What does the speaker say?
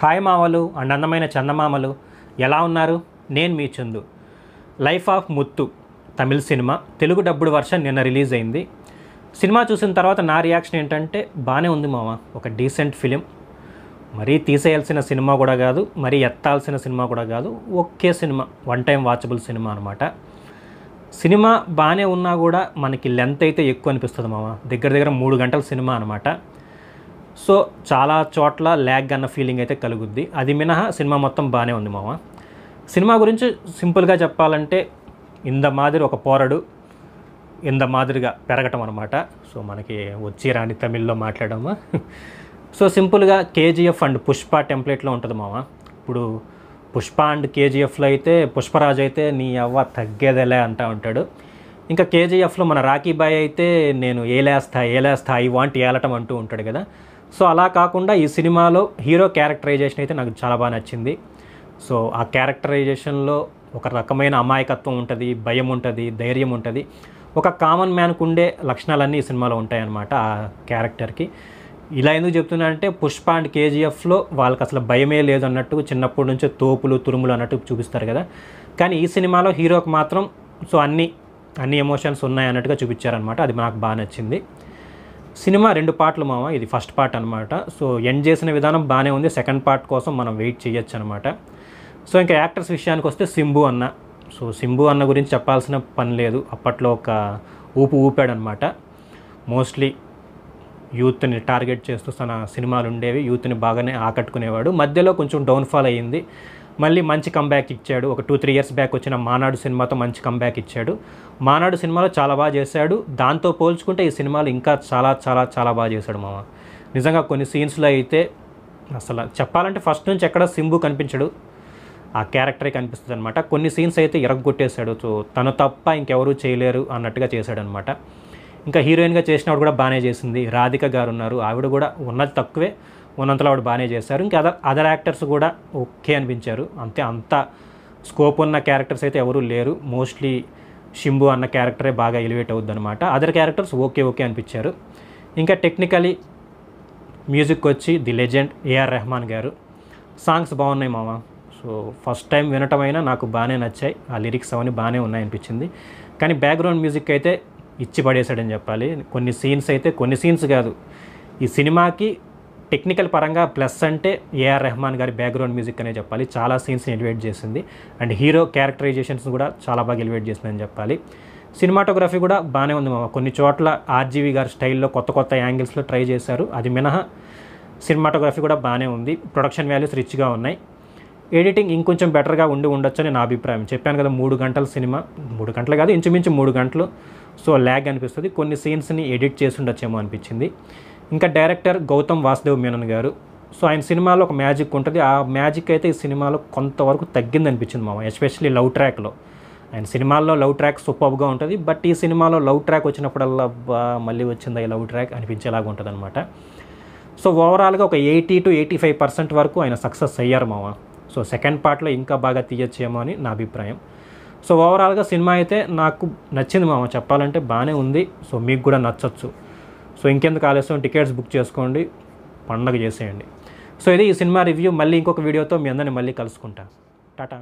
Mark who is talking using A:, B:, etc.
A: hi మామలు and అందమైన చందమామలు ఎలా ఉన్నారు నేను మీ Chandu life of Muthu Tamil cinema Telugu dubbed version నిన్న రిలీజ్ అయింది సినిమా చూసిన తర్వాత నా రియాక్షన్ ఏంటంటే బాగానే ఉంది మామ ఒక డీసెంట్ ఫిలిం మరీ తీసేయాల్సిన సినిమా కూడా కాదు మరీ ఎత్తాల్సిన సినిమా కూడా కాదు okay cinema one time watchable cinema అనమాట సినిమా బాగానే ఉన్నా కూడా మనకి లెంత్ అయితే ఎక్కువ అనిపిస్తుంది మామ దగ్గర దగ్గర మూడు గంటల సినిమా అనమాట సో చాలా చోట్ల ల్యాగ్ అన్న ఫీలింగ్ అయితే కలుగుద్ది అది మినహా సినిమా మొత్తం బాగానే ఉంది మామ సినిమా గురించి సింపుల్గా చెప్పాలంటే ఇంద మాదిరి ఒక పోరడు ఇంద మాదిరిగా పెరగటం అనమాట సో మనకి వచ్చి రాని తమిళ్లో మాట్లాడము సో సింపుల్గా కేజీఎఫ్ అండ్ పుష్ప టెంప్లెట్లో ఉంటుంది మామ ఇప్పుడు పుష్ప అండ్ కేజీఎఫ్లో అయితే పుష్పరాజ్ అయితే నీ అవ్వ తగ్గేదేలే అంటా ఉంటాడు ఇంకా కేజీఎఫ్లో మన రాఖీ బాయ్ అయితే నేను ఏలేస్తా ఏలేస్తా ఐ వాంట్ ఏలటం అంటూ ఉంటాడు కదా సో అలా కాకుండా ఈ సినిమాలో హీరో క్యారెక్టరైజేషన్ అయితే నాకు చాలా బాగా నచ్చింది సో ఆ క్యారెక్టరైజేషన్లో ఒక రకమైన అమాయకత్వం ఉంటుంది భయం ఉంటుంది ధైర్యం ఉంటుంది ఒక కామన్ మ్యాన్కు ఉండే లక్షణాలన్నీ ఈ సినిమాలో ఉంటాయన్నమాట ఆ క్యారెక్టర్కి ఇలా ఎందుకు చెప్తున్నా అంటే పుష్ప అండ్ కేజీఎఫ్లో వాళ్ళకి అసలు భయమే లేదు అన్నట్టు చిన్నప్పటి నుంచే తోపులు తురుములు అన్నట్టు చూపిస్తారు కదా కానీ ఈ సినిమాలో హీరోకి మాత్రం సో అన్నీ అన్ని ఎమోషన్స్ ఉన్నాయి అన్నట్టుగా చూపించారనమాట అది నాకు బాగా నచ్చింది సినిమా రెండు పార్ట్లు మామ ఇది ఫస్ట్ పార్ట్ అనమాట సో ఎండ్ చేసిన విధానం బాగానే ఉంది సెకండ్ పార్ట్ కోసం మనం వెయిట్ చేయొచ్చు అనమాట సో ఇంకా యాక్టర్స్ విషయానికి వస్తే సింబు అన్న సో సింబు అన్న గురించి చెప్పాల్సిన పని లేదు అప్పట్లో ఒక ఊపు ఊపాడనమాట మోస్ట్లీ యూత్ని టార్గెట్ చేస్తూ తన సినిమాలు ఉండేవి యూత్ని బాగానే ఆకట్టుకునేవాడు మధ్యలో కొంచెం డౌన్ఫాల్ అయ్యింది మళ్ళీ మంచి కంబ్యాక్ ఇచ్చాడు ఒక టూ త్రీ ఇయర్స్ బ్యాక్ వచ్చిన మానాడు సినిమాతో మంచి కంబ్యాక్ ఇచ్చాడు మానాడు సినిమాలో చాలా బాగా చేశాడు దాంతో పోల్చుకుంటే ఈ సినిమాలు ఇంకా చాలా చాలా చాలా బాగా చేశాడు మామ నిజంగా కొన్ని సీన్స్లో అయితే అసలు చెప్పాలంటే ఫస్ట్ నుంచి ఎక్కడ సింబు కనిపించడు ఆ క్యారెక్టరే కనిపిస్తుంది అనమాట కొన్ని సీన్స్ అయితే ఇరగొట్టేశాడు సో తను తప్ప ఇంకెవరూ చేయలేరు అన్నట్టుగా చేశాడనమాట ఇంకా హీరోయిన్గా వాడు కూడా బాగానే చేసింది రాధిక గారు ఉన్నారు ఆవిడ కూడా ఉన్నది తక్కువే ఉన్నంతలో ఆవిడ బాగానే చేశారు ఇంకా అదర్ అదర్ యాక్టర్స్ కూడా ఓకే అనిపించారు అంతే అంత స్కోప్ ఉన్న క్యారెక్టర్స్ అయితే ఎవరూ లేరు మోస్ట్లీ షింబు అన్న క్యారెక్టరే బాగా ఎలివేట్ అవుద్ది అనమాట అదర్ క్యారెక్టర్స్ ఓకే ఓకే అనిపించారు ఇంకా టెక్నికలీ మ్యూజిక్ వచ్చి ది లెజెండ్ ఏఆర్ రెహమాన్ గారు సాంగ్స్ బాగున్నాయి మామ సో ఫస్ట్ టైం వినటం అయినా నాకు బాగానే నచ్చాయి ఆ లిరిక్స్ అవన్నీ బాగానే ఉన్నాయనిపించింది కానీ బ్యాక్గ్రౌండ్ మ్యూజిక్ అయితే ఇచ్చి పడేశాడని చెప్పాలి కొన్ని సీన్స్ అయితే కొన్ని సీన్స్ కాదు ఈ సినిమాకి టెక్నికల్ పరంగా ప్లస్ అంటే ఏఆర్ రెహమాన్ గారి బ్యాక్గ్రౌండ్ మ్యూజిక్ అనే చెప్పాలి చాలా సీన్స్ని ఎలివేట్ చేసింది అండ్ హీరో క్యారెక్టరైజేషన్స్ కూడా చాలా బాగా ఎలివేట్ చేసిందని చెప్పాలి సినిమాటోగ్రఫీ కూడా బాగానే ఉంది మామ కొన్ని చోట్ల ఆర్జీవి గారి స్టైల్లో కొత్త కొత్త యాంగిల్స్లో ట్రై చేశారు అది మినహా సినిమాటోగ్రఫీ కూడా బాగానే ఉంది ప్రొడక్షన్ వాల్యూస్ రిచ్గా ఉన్నాయి ఎడిటింగ్ ఇంకొంచెం బెటర్గా ఉండి అని నా అభిప్రాయం చెప్పాను కదా మూడు గంటల సినిమా మూడు గంటలు కాదు ఇంచుమించు మూడు గంటలు సో ల్యాగ్ అనిపిస్తుంది కొన్ని సీన్స్ని ఎడిట్ చేసి ఉండొచ్చేమో అనిపించింది ఇంకా డైరెక్టర్ గౌతమ్ వాసుదేవ్ మేనన్ గారు సో ఆయన సినిమాలో ఒక మ్యాజిక్ ఉంటుంది ఆ మ్యాజిక్ అయితే ఈ సినిమాలో కొంతవరకు తగ్గింది అనిపించింది మామ ఎస్పెషలీ లవ్ ట్రాక్లో ఆయన సినిమాల్లో లవ్ ట్రాక్ సూపర్గా ఉంటుంది బట్ ఈ సినిమాలో లవ్ ట్రాక్ వచ్చినప్పుడల్లా మళ్ళీ వచ్చింది ఈ లవ్ ట్రాక్ అనిపించేలాగా ఉంటుంది అనమాట సో ఓవరాల్గా ఒక eighty two eighty five percent వరకు ఆయన సక్సెస్ అయ్యారు మామ సో సెకండ్ పార్ట్లో ఇంకా బాగా తీయచ్చేమో అని నా అభిప్రాయం సో ఓవరాల్గా సినిమా అయితే నాకు నచ్చింది మామ చెప్పాలంటే బాగానే ఉంది సో మీకు కూడా నచ్చచ్చు సో ఇంకెందుకు ఆలస్యం టికెట్స్ బుక్ చేసుకోండి పండగ చేసేయండి సో ఇది ఈ సినిమా రివ్యూ మళ్ళీ ఇంకొక వీడియోతో మీ అందరిని మళ్ళీ కలుసుకుంటా టాటా